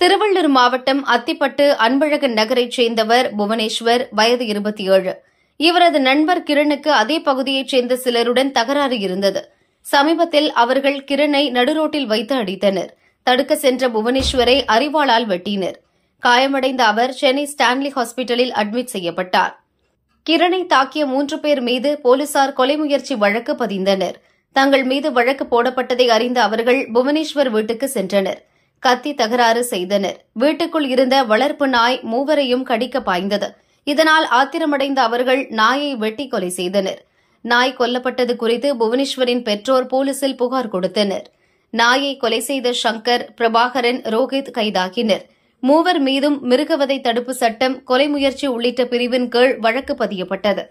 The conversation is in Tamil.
திருவள்ளூர் மாவட்டம் அத்திப்பட்டு அன்பழகன் நகரைச் சேர்ந்தவர் புவனேஸ்வர் வயது இருபத்தி ஏழு இவரது நண்பர் கிரணுக்கு அதே பகுதியைச் சேர்ந்த சிலருடன் தகராறு இருந்தது சமீபத்தில் அவர்கள் கிரணை நடுரோட்டில் வைத்து அடித்தனர் தடுக்க சென்ற புவனேஸ்வரை அறிவாளால் வெட்டினர் காயமடைந்த அவர் சென்னை ஸ்டான்லி ஹாஸ்பிட்டலில் அட்மிட் செய்யப்பட்டார் கிரணை தாக்கிய மூன்று பேர் மீது போலீசார் கொலை முயற்சி வழக்கு பதிந்தனர் தங்கள் மீது வழக்கு போடப்பட்டதை அறிந்த அவர்கள் புவனேஸ்வர் வீட்டுக்கு சென்றனா் கத்தி தகராறு செய்தனர் வீட்டுக்குள் இருந்த வளர்ப்பு நாய் மூவரையும் கடிக்க பாய்ந்தது இதனால் ஆத்திரமடைந்த அவர்கள் நாயை வெட்டி கொலை செய்தனர் நாய் கொல்லப்பட்டது குறித்து புவனேஸ்வரின் பெற்றோர் போலீசில் புகார் கொடுத்தனர் நாயை கொலை செய்த சங்கர் பிரபாகரன் ரோஹித் கைதாகினர் மூவர் மீதும் மிருகவதை தடுப்பு சட்டம் கொலை முயற்சி உள்ளிட்ட பிரிவின் கீழ் வழக்கு பதியப்பட்டது